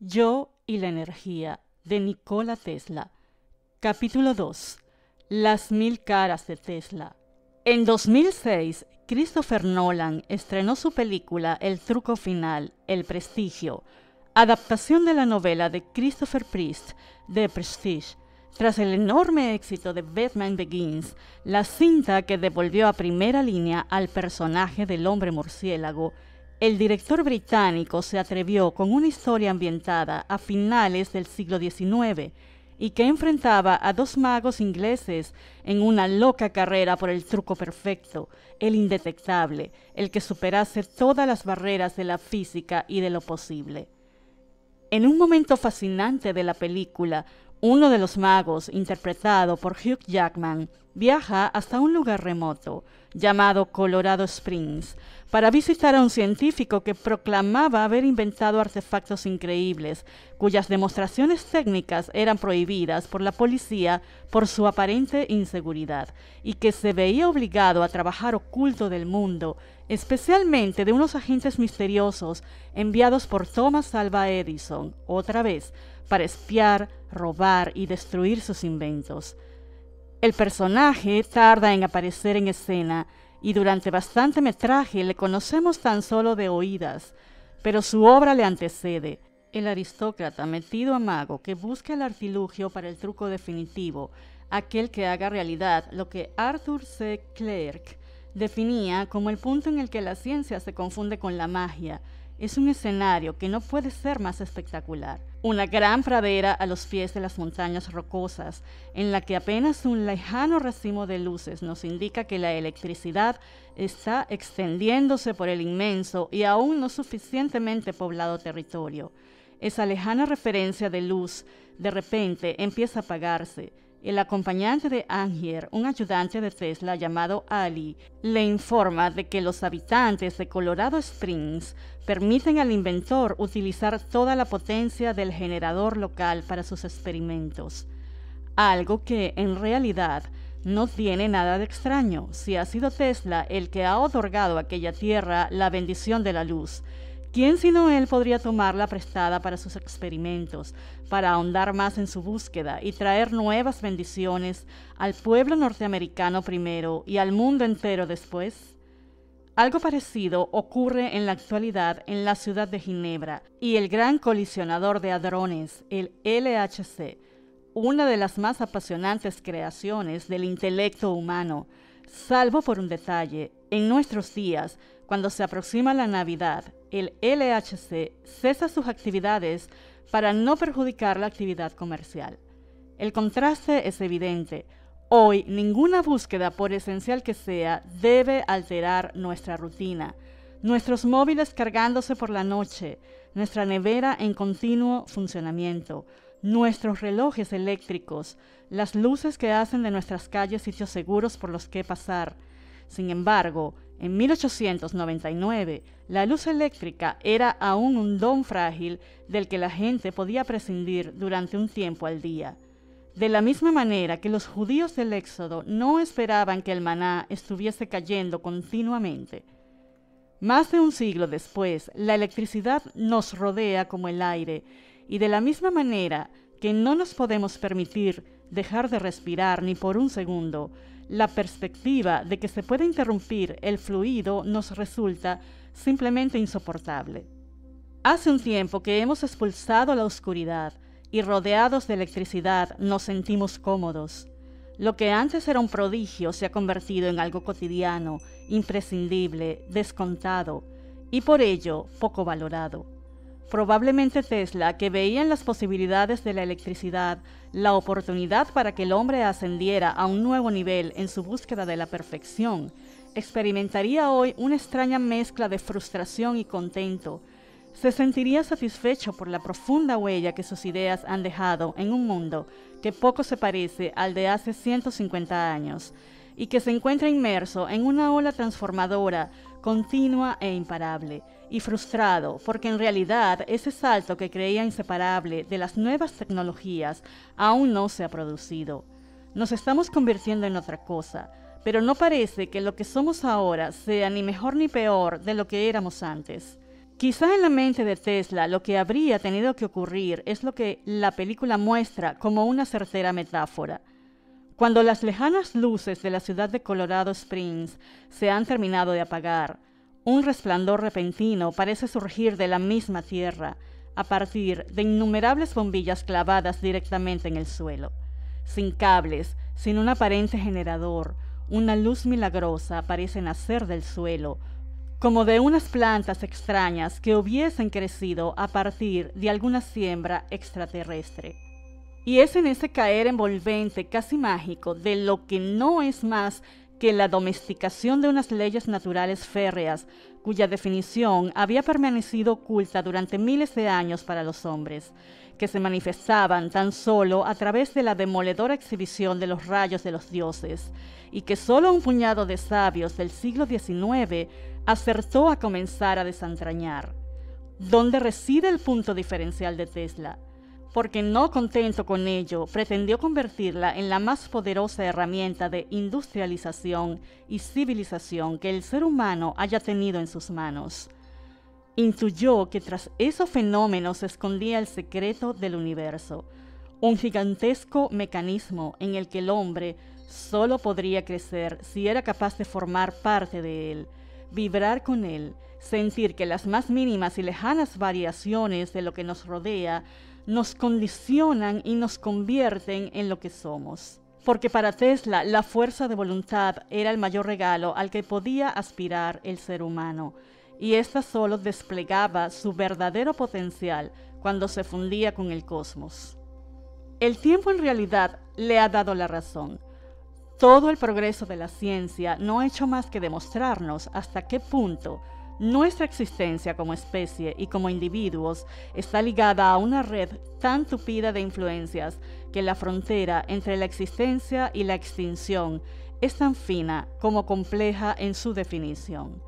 Yo y la energía de Nikola Tesla. Capítulo 2. Las mil caras de Tesla. En 2006, Christopher Nolan estrenó su película El truco final, El prestigio, adaptación de la novela de Christopher Priest, The Prestige. Tras el enorme éxito de Batman Begins, la cinta que devolvió a primera línea al personaje del hombre murciélago el director británico se atrevió con una historia ambientada a finales del siglo XIX y que enfrentaba a dos magos ingleses en una loca carrera por el truco perfecto, el indetectable, el que superase todas las barreras de la física y de lo posible. En un momento fascinante de la película, uno de los magos, interpretado por Hugh Jackman, viaja hasta un lugar remoto, llamado Colorado Springs, para visitar a un científico que proclamaba haber inventado artefactos increíbles, cuyas demostraciones técnicas eran prohibidas por la policía por su aparente inseguridad, y que se veía obligado a trabajar oculto del mundo, especialmente de unos agentes misteriosos enviados por Thomas Alva Edison, otra vez, para espiar, robar y destruir sus inventos. El personaje tarda en aparecer en escena y durante bastante metraje le conocemos tan solo de oídas, pero su obra le antecede. El aristócrata metido a mago que busca el artilugio para el truco definitivo, aquel que haga realidad lo que Arthur C. Clarke definía como el punto en el que la ciencia se confunde con la magia, es un escenario que no puede ser más espectacular. Una gran pradera a los pies de las montañas rocosas, en la que apenas un lejano racimo de luces nos indica que la electricidad está extendiéndose por el inmenso y aún no suficientemente poblado territorio. Esa lejana referencia de luz de repente empieza a apagarse. El acompañante de Angier, un ayudante de Tesla llamado Ali, le informa de que los habitantes de Colorado Springs permiten al inventor utilizar toda la potencia del generador local para sus experimentos, algo que en realidad no tiene nada de extraño si ha sido Tesla el que ha otorgado a aquella tierra la bendición de la luz. ¿Quién sino él podría tomarla prestada para sus experimentos, para ahondar más en su búsqueda y traer nuevas bendiciones al pueblo norteamericano primero y al mundo entero después? Algo parecido ocurre en la actualidad en la ciudad de Ginebra y el gran colisionador de hadrones, el LHC, una de las más apasionantes creaciones del intelecto humano, salvo por un detalle, en nuestros días, cuando se aproxima la Navidad, el LHC cesa sus actividades para no perjudicar la actividad comercial. El contraste es evidente. Hoy, ninguna búsqueda, por esencial que sea, debe alterar nuestra rutina. Nuestros móviles cargándose por la noche, nuestra nevera en continuo funcionamiento, nuestros relojes eléctricos, las luces que hacen de nuestras calles sitios seguros por los que pasar. Sin embargo, en 1899, la luz eléctrica era aún un don frágil del que la gente podía prescindir durante un tiempo al día. De la misma manera que los judíos del Éxodo no esperaban que el maná estuviese cayendo continuamente, más de un siglo después, la electricidad nos rodea como el aire, y de la misma manera que no nos podemos permitir dejar de respirar ni por un segundo, la perspectiva de que se puede interrumpir el fluido nos resulta simplemente insoportable. Hace un tiempo que hemos expulsado la oscuridad, y rodeados de electricidad nos sentimos cómodos. Lo que antes era un prodigio se ha convertido en algo cotidiano, imprescindible, descontado y por ello poco valorado. Probablemente Tesla, que veía en las posibilidades de la electricidad la oportunidad para que el hombre ascendiera a un nuevo nivel en su búsqueda de la perfección, experimentaría hoy una extraña mezcla de frustración y contento se sentiría satisfecho por la profunda huella que sus ideas han dejado en un mundo que poco se parece al de hace 150 años y que se encuentra inmerso en una ola transformadora, continua e imparable, y frustrado porque en realidad ese salto que creía inseparable de las nuevas tecnologías aún no se ha producido. Nos estamos convirtiendo en otra cosa, pero no parece que lo que somos ahora sea ni mejor ni peor de lo que éramos antes. Quizá en la mente de Tesla lo que habría tenido que ocurrir es lo que la película muestra como una certera metáfora. Cuando las lejanas luces de la ciudad de Colorado Springs se han terminado de apagar, un resplandor repentino parece surgir de la misma tierra a partir de innumerables bombillas clavadas directamente en el suelo. Sin cables, sin un aparente generador, una luz milagrosa parece nacer del suelo, como de unas plantas extrañas que hubiesen crecido a partir de alguna siembra extraterrestre. Y es en ese caer envolvente casi mágico de lo que no es más que la domesticación de unas leyes naturales férreas, cuya definición había permanecido oculta durante miles de años para los hombres, que se manifestaban tan solo a través de la demoledora exhibición de los rayos de los dioses, y que solo un puñado de sabios del siglo XIX acertó a comenzar a desentrañar dónde reside el punto diferencial de Tesla, porque no contento con ello, pretendió convertirla en la más poderosa herramienta de industrialización y civilización que el ser humano haya tenido en sus manos. Intuyó que tras esos fenómenos se escondía el secreto del universo, un gigantesco mecanismo en el que el hombre solo podría crecer si era capaz de formar parte de él, vibrar con él, sentir que las más mínimas y lejanas variaciones de lo que nos rodea nos condicionan y nos convierten en lo que somos. Porque para Tesla la fuerza de voluntad era el mayor regalo al que podía aspirar el ser humano, y ésta solo desplegaba su verdadero potencial cuando se fundía con el cosmos. El tiempo en realidad le ha dado la razón. Todo el progreso de la ciencia no ha hecho más que demostrarnos hasta qué punto nuestra existencia como especie y como individuos está ligada a una red tan tupida de influencias que la frontera entre la existencia y la extinción es tan fina como compleja en su definición.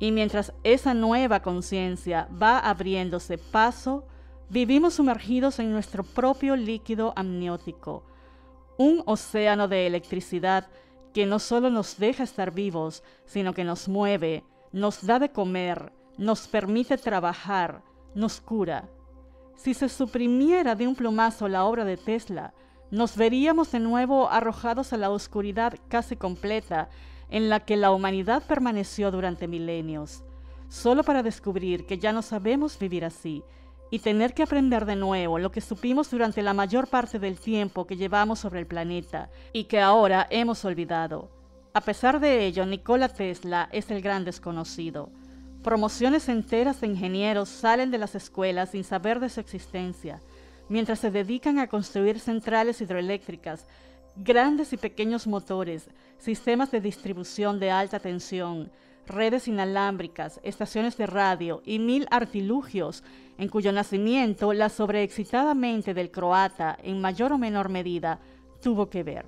Y mientras esa nueva conciencia va abriéndose paso, vivimos sumergidos en nuestro propio líquido amniótico, un océano de electricidad que no solo nos deja estar vivos, sino que nos mueve, nos da de comer, nos permite trabajar, nos cura. Si se suprimiera de un plumazo la obra de Tesla, nos veríamos de nuevo arrojados a la oscuridad casi completa en la que la humanidad permaneció durante milenios, solo para descubrir que ya no sabemos vivir así y tener que aprender de nuevo lo que supimos durante la mayor parte del tiempo que llevamos sobre el planeta y que ahora hemos olvidado. A pesar de ello, Nikola Tesla es el gran desconocido. Promociones enteras de ingenieros salen de las escuelas sin saber de su existencia, mientras se dedican a construir centrales hidroeléctricas, grandes y pequeños motores, sistemas de distribución de alta tensión, redes inalámbricas, estaciones de radio y mil artilugios, en cuyo nacimiento la sobreexcitada mente del croata, en mayor o menor medida, tuvo que ver.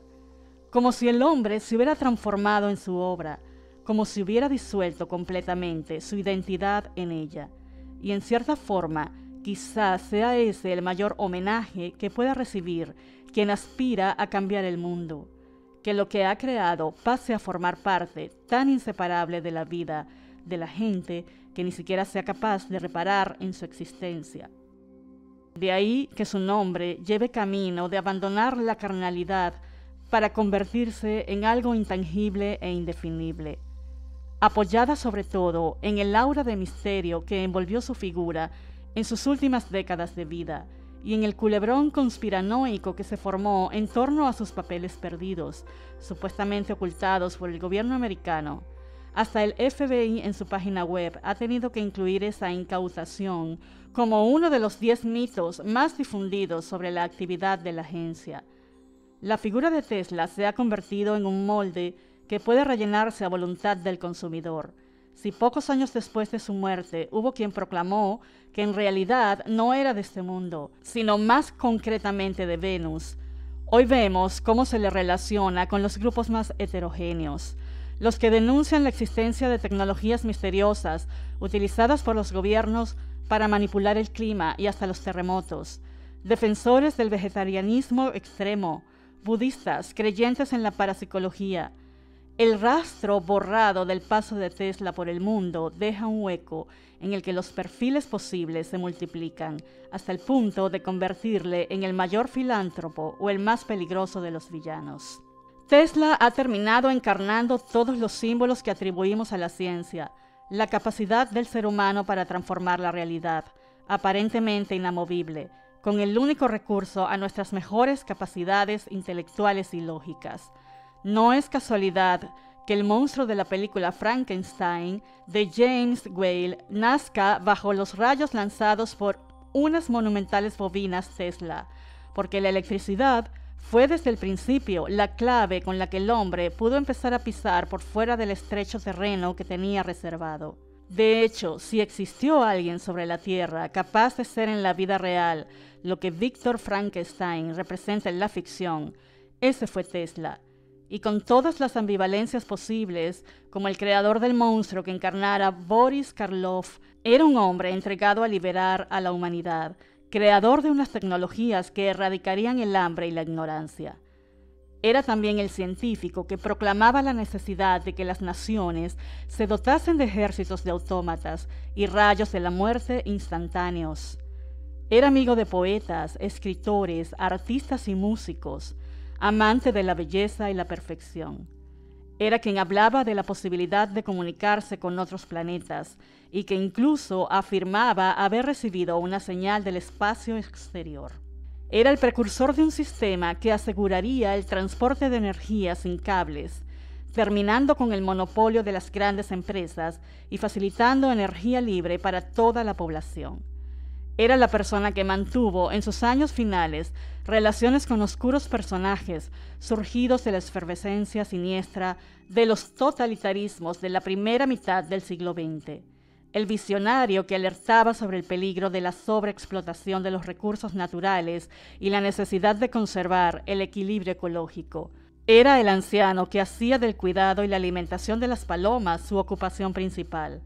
Como si el hombre se hubiera transformado en su obra, como si hubiera disuelto completamente su identidad en ella. Y en cierta forma, quizás sea ese el mayor homenaje que pueda recibir quien aspira a cambiar el mundo que lo que ha creado pase a formar parte tan inseparable de la vida de la gente que ni siquiera sea capaz de reparar en su existencia. De ahí que su nombre lleve camino de abandonar la carnalidad para convertirse en algo intangible e indefinible. Apoyada sobre todo en el aura de misterio que envolvió su figura en sus últimas décadas de vida, y en el culebrón conspiranoico que se formó en torno a sus papeles perdidos, supuestamente ocultados por el gobierno americano. Hasta el FBI en su página web ha tenido que incluir esa incautación como uno de los 10 mitos más difundidos sobre la actividad de la agencia. La figura de Tesla se ha convertido en un molde que puede rellenarse a voluntad del consumidor si pocos años después de su muerte hubo quien proclamó que en realidad no era de este mundo, sino más concretamente de Venus, hoy vemos cómo se le relaciona con los grupos más heterogéneos, los que denuncian la existencia de tecnologías misteriosas utilizadas por los gobiernos para manipular el clima y hasta los terremotos, defensores del vegetarianismo extremo, budistas, creyentes en la parapsicología, el rastro borrado del paso de Tesla por el mundo deja un hueco en el que los perfiles posibles se multiplican, hasta el punto de convertirle en el mayor filántropo o el más peligroso de los villanos. Tesla ha terminado encarnando todos los símbolos que atribuimos a la ciencia, la capacidad del ser humano para transformar la realidad, aparentemente inamovible, con el único recurso a nuestras mejores capacidades intelectuales y lógicas no es casualidad que el monstruo de la película Frankenstein de James Whale nazca bajo los rayos lanzados por unas monumentales bobinas Tesla, porque la electricidad fue desde el principio la clave con la que el hombre pudo empezar a pisar por fuera del estrecho terreno que tenía reservado. De hecho, si existió alguien sobre la Tierra capaz de ser en la vida real lo que Víctor Frankenstein representa en la ficción, ese fue Tesla, y con todas las ambivalencias posibles, como el creador del monstruo que encarnara Boris Karloff, era un hombre entregado a liberar a la humanidad, creador de unas tecnologías que erradicarían el hambre y la ignorancia. Era también el científico que proclamaba la necesidad de que las naciones se dotasen de ejércitos de autómatas y rayos de la muerte instantáneos. Era amigo de poetas, escritores, artistas y músicos amante de la belleza y la perfección. Era quien hablaba de la posibilidad de comunicarse con otros planetas y que incluso afirmaba haber recibido una señal del espacio exterior. Era el precursor de un sistema que aseguraría el transporte de energía sin cables, terminando con el monopolio de las grandes empresas y facilitando energía libre para toda la población. Era la persona que mantuvo en sus años finales relaciones con oscuros personajes surgidos de la efervescencia siniestra de los totalitarismos de la primera mitad del siglo XX. El visionario que alertaba sobre el peligro de la sobreexplotación de los recursos naturales y la necesidad de conservar el equilibrio ecológico. Era el anciano que hacía del cuidado y la alimentación de las palomas su ocupación principal.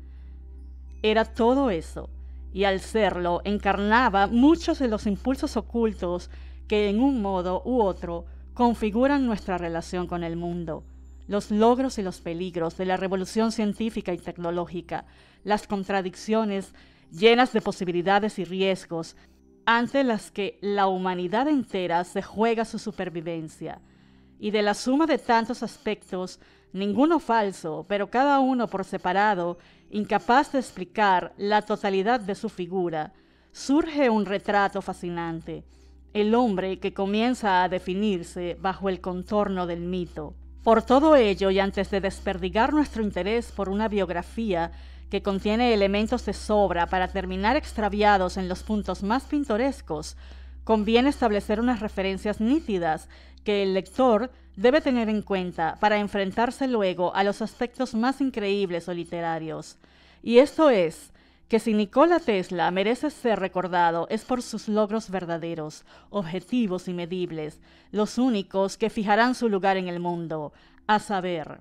Era todo eso y al serlo encarnaba muchos de los impulsos ocultos que en un modo u otro configuran nuestra relación con el mundo, los logros y los peligros de la revolución científica y tecnológica, las contradicciones llenas de posibilidades y riesgos ante las que la humanidad entera se juega su supervivencia, y de la suma de tantos aspectos ninguno falso, pero cada uno por separado, incapaz de explicar la totalidad de su figura, surge un retrato fascinante, el hombre que comienza a definirse bajo el contorno del mito. Por todo ello, y antes de desperdigar nuestro interés por una biografía que contiene elementos de sobra para terminar extraviados en los puntos más pintorescos, conviene establecer unas referencias nítidas que el lector debe tener en cuenta para enfrentarse luego a los aspectos más increíbles o literarios. Y esto es, que si Nikola Tesla merece ser recordado es por sus logros verdaderos, objetivos y medibles, los únicos que fijarán su lugar en el mundo, a saber,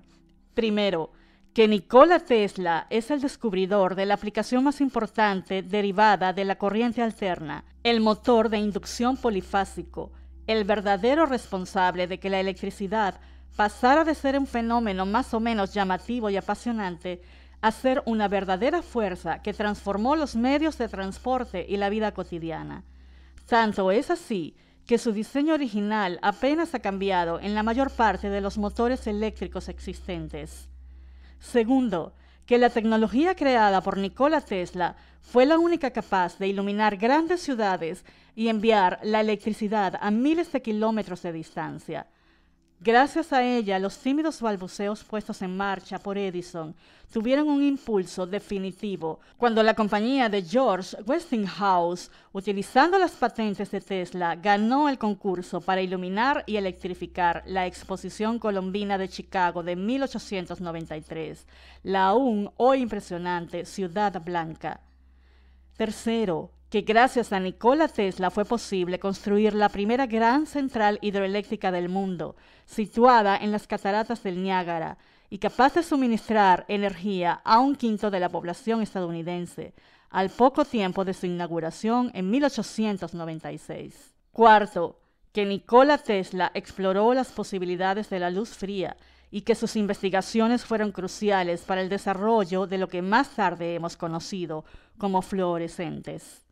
primero, que Nikola Tesla es el descubridor de la aplicación más importante derivada de la corriente alterna, el motor de inducción polifásico, el verdadero responsable de que la electricidad pasara de ser un fenómeno más o menos llamativo y apasionante a ser una verdadera fuerza que transformó los medios de transporte y la vida cotidiana. Tanto es así que su diseño original apenas ha cambiado en la mayor parte de los motores eléctricos existentes. Segundo, que la tecnología creada por Nikola Tesla fue la única capaz de iluminar grandes ciudades y enviar la electricidad a miles de kilómetros de distancia. Gracias a ella, los tímidos balbuceos puestos en marcha por Edison tuvieron un impulso definitivo cuando la compañía de George Westinghouse, utilizando las patentes de Tesla, ganó el concurso para iluminar y electrificar la Exposición Colombina de Chicago de 1893, la aún hoy impresionante Ciudad Blanca. Tercero, que gracias a Nikola Tesla fue posible construir la primera gran central hidroeléctrica del mundo, situada en las cataratas del Niágara, y capaz de suministrar energía a un quinto de la población estadounidense, al poco tiempo de su inauguración en 1896. Cuarto, que Nikola Tesla exploró las posibilidades de la luz fría y que sus investigaciones fueron cruciales para el desarrollo de lo que más tarde hemos conocido como fluorescentes.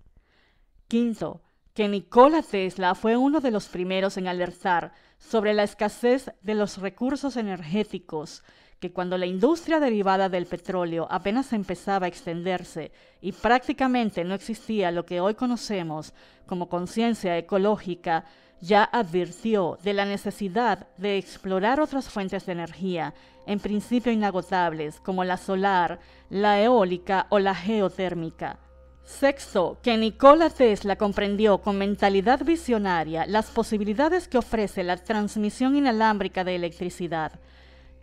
Quinto, que Nikola Tesla fue uno de los primeros en alertar sobre la escasez de los recursos energéticos, que cuando la industria derivada del petróleo apenas empezaba a extenderse y prácticamente no existía lo que hoy conocemos como conciencia ecológica, ya advirtió de la necesidad de explorar otras fuentes de energía, en principio inagotables, como la solar, la eólica o la geotérmica. Sexto, que Nikola Tesla comprendió con mentalidad visionaria las posibilidades que ofrece la transmisión inalámbrica de electricidad,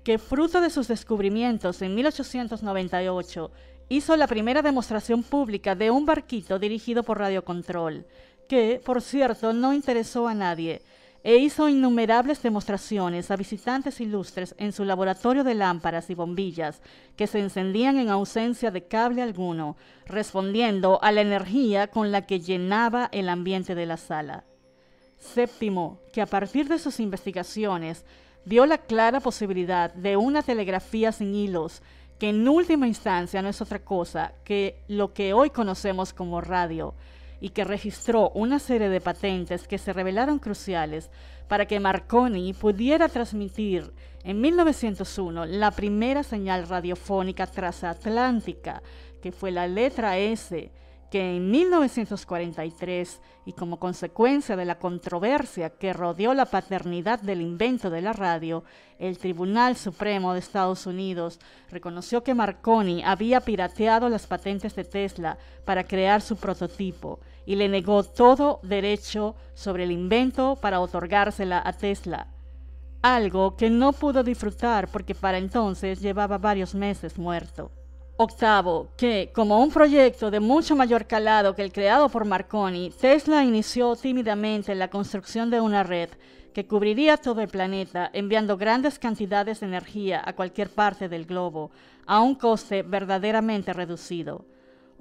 que fruto de sus descubrimientos en 1898 hizo la primera demostración pública de un barquito dirigido por radiocontrol, que, por cierto, no interesó a nadie, e hizo innumerables demostraciones a visitantes ilustres en su laboratorio de lámparas y bombillas que se encendían en ausencia de cable alguno, respondiendo a la energía con la que llenaba el ambiente de la sala. Séptimo, que a partir de sus investigaciones dio la clara posibilidad de una telegrafía sin hilos, que en última instancia no es otra cosa que lo que hoy conocemos como radio, y que registró una serie de patentes que se revelaron cruciales para que Marconi pudiera transmitir en 1901 la primera señal radiofónica transatlántica, que fue la letra S, que en 1943, y como consecuencia de la controversia que rodeó la paternidad del invento de la radio, el Tribunal Supremo de Estados Unidos reconoció que Marconi había pirateado las patentes de Tesla para crear su prototipo y le negó todo derecho sobre el invento para otorgársela a Tesla, algo que no pudo disfrutar porque para entonces llevaba varios meses muerto. Octavo, que, como un proyecto de mucho mayor calado que el creado por Marconi, Tesla inició tímidamente la construcción de una red que cubriría todo el planeta, enviando grandes cantidades de energía a cualquier parte del globo, a un coste verdaderamente reducido.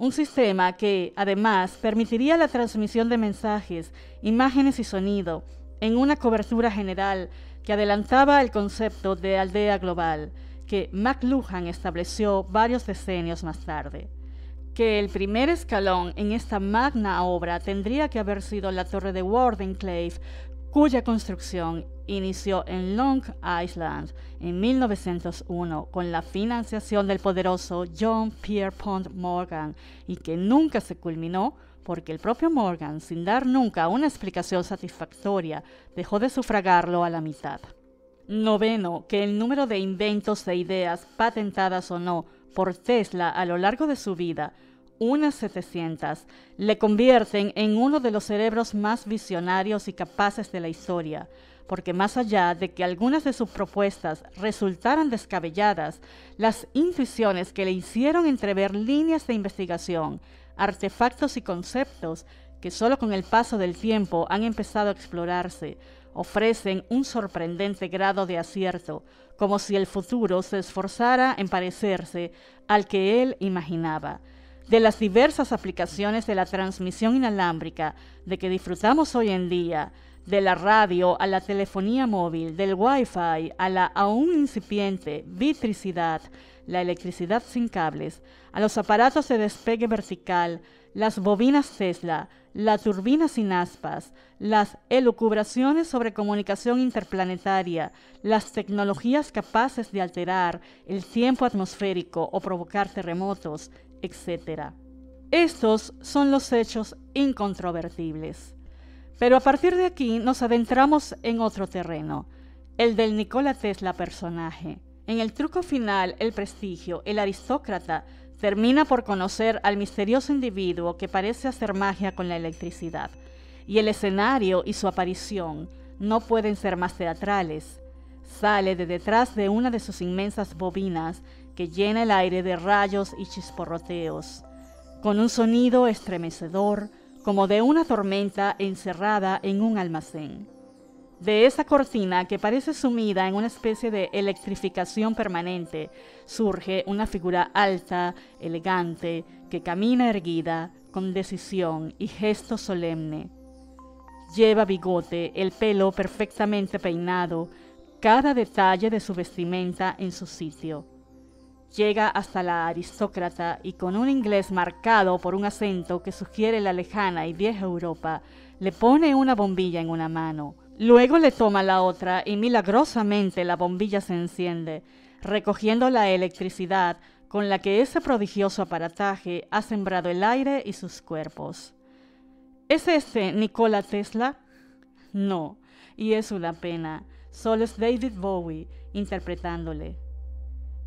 Un sistema que, además, permitiría la transmisión de mensajes, imágenes y sonido en una cobertura general que adelantaba el concepto de aldea global que McLuhan estableció varios decenios más tarde. Que el primer escalón en esta magna obra tendría que haber sido la torre de Wardenclave, cuya construcción inició en Long Island en 1901 con la financiación del poderoso John Pierpont Morgan y que nunca se culminó porque el propio Morgan, sin dar nunca una explicación satisfactoria, dejó de sufragarlo a la mitad. Noveno, que el número de inventos e ideas, patentadas o no, por Tesla a lo largo de su vida, unas 700, le convierten en uno de los cerebros más visionarios y capaces de la historia porque más allá de que algunas de sus propuestas resultaran descabelladas, las intuiciones que le hicieron entrever líneas de investigación, artefactos y conceptos que solo con el paso del tiempo han empezado a explorarse, ofrecen un sorprendente grado de acierto, como si el futuro se esforzara en parecerse al que él imaginaba. De las diversas aplicaciones de la transmisión inalámbrica de que disfrutamos hoy en día, de la radio a la telefonía móvil, del Wi-Fi a la aún incipiente vitricidad, la electricidad sin cables, a los aparatos de despegue vertical, las bobinas Tesla, la turbina sin aspas, las elucubraciones sobre comunicación interplanetaria, las tecnologías capaces de alterar el tiempo atmosférico o provocar terremotos, etc. Estos son los hechos incontrovertibles. Pero a partir de aquí nos adentramos en otro terreno, el del Nikola Tesla personaje. En el truco final, el prestigio, el aristócrata, termina por conocer al misterioso individuo que parece hacer magia con la electricidad. Y el escenario y su aparición no pueden ser más teatrales. Sale de detrás de una de sus inmensas bobinas que llena el aire de rayos y chisporroteos. Con un sonido estremecedor, como de una tormenta encerrada en un almacén. De esa cortina que parece sumida en una especie de electrificación permanente, surge una figura alta, elegante, que camina erguida, con decisión y gesto solemne. Lleva bigote, el pelo perfectamente peinado, cada detalle de su vestimenta en su sitio llega hasta la aristócrata y con un inglés marcado por un acento que sugiere la lejana y vieja Europa, le pone una bombilla en una mano. Luego le toma la otra y milagrosamente la bombilla se enciende, recogiendo la electricidad con la que ese prodigioso aparataje ha sembrado el aire y sus cuerpos. ¿Es ese Nikola Tesla? No, y es una pena. Solo es David Bowie interpretándole.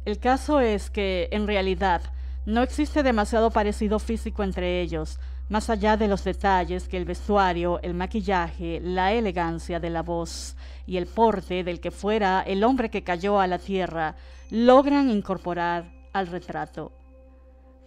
El caso es que, en realidad, no existe demasiado parecido físico entre ellos, más allá de los detalles que el vestuario, el maquillaje, la elegancia de la voz y el porte del que fuera el hombre que cayó a la tierra logran incorporar al retrato.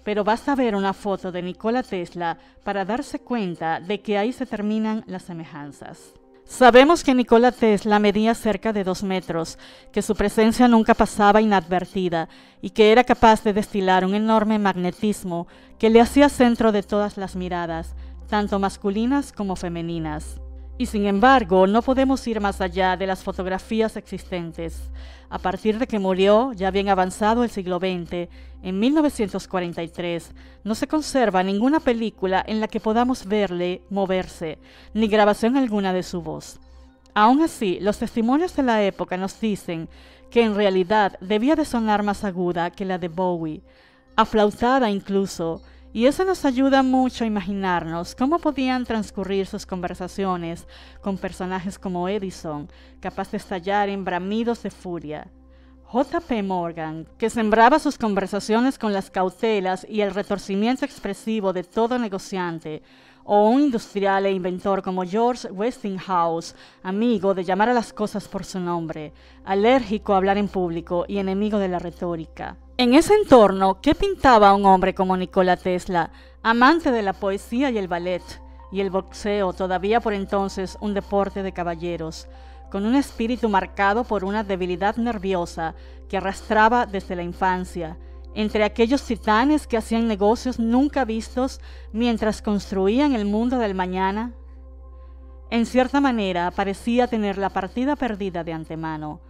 Pero basta ver una foto de Nikola Tesla para darse cuenta de que ahí se terminan las semejanzas. Sabemos que Nikola la medía cerca de dos metros, que su presencia nunca pasaba inadvertida y que era capaz de destilar un enorme magnetismo que le hacía centro de todas las miradas, tanto masculinas como femeninas. Y sin embargo, no podemos ir más allá de las fotografías existentes. A partir de que murió, ya bien avanzado el siglo XX, en 1943, no se conserva ninguna película en la que podamos verle moverse, ni grabación alguna de su voz. Aún así, los testimonios de la época nos dicen que en realidad debía de sonar más aguda que la de Bowie, aflautada incluso, y eso nos ayuda mucho a imaginarnos cómo podían transcurrir sus conversaciones con personajes como Edison, capaz de estallar en bramidos de furia. J.P. Morgan, que sembraba sus conversaciones con las cautelas y el retorcimiento expresivo de todo negociante, o un industrial e inventor como George Westinghouse, amigo de llamar a las cosas por su nombre, alérgico a hablar en público y enemigo de la retórica. En ese entorno, ¿qué pintaba un hombre como Nikola Tesla, amante de la poesía y el ballet, y el boxeo, todavía por entonces un deporte de caballeros, con un espíritu marcado por una debilidad nerviosa que arrastraba desde la infancia, entre aquellos titanes que hacían negocios nunca vistos mientras construían el mundo del mañana? En cierta manera, parecía tener la partida perdida de antemano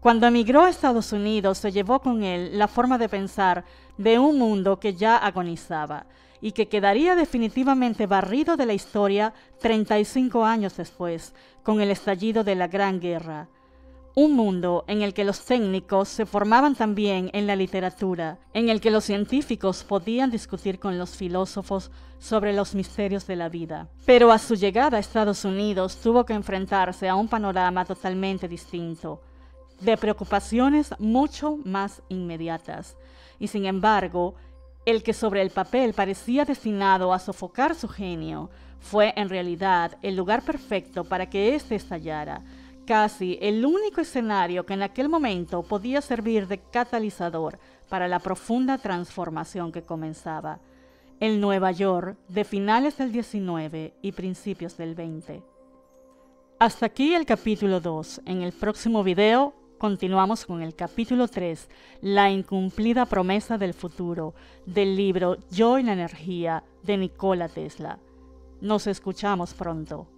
cuando emigró a Estados Unidos se llevó con él la forma de pensar de un mundo que ya agonizaba y que quedaría definitivamente barrido de la historia 35 años después, con el estallido de la Gran Guerra. Un mundo en el que los técnicos se formaban también en la literatura, en el que los científicos podían discutir con los filósofos sobre los misterios de la vida. Pero a su llegada a Estados Unidos tuvo que enfrentarse a un panorama totalmente distinto de preocupaciones mucho más inmediatas. Y sin embargo, el que sobre el papel parecía destinado a sofocar su genio fue en realidad el lugar perfecto para que éste estallara, casi el único escenario que en aquel momento podía servir de catalizador para la profunda transformación que comenzaba. El Nueva York de finales del 19 y principios del 20. Hasta aquí el capítulo 2. En el próximo video Continuamos con el capítulo 3, La incumplida promesa del futuro, del libro Yo y la energía de Nikola Tesla. Nos escuchamos pronto.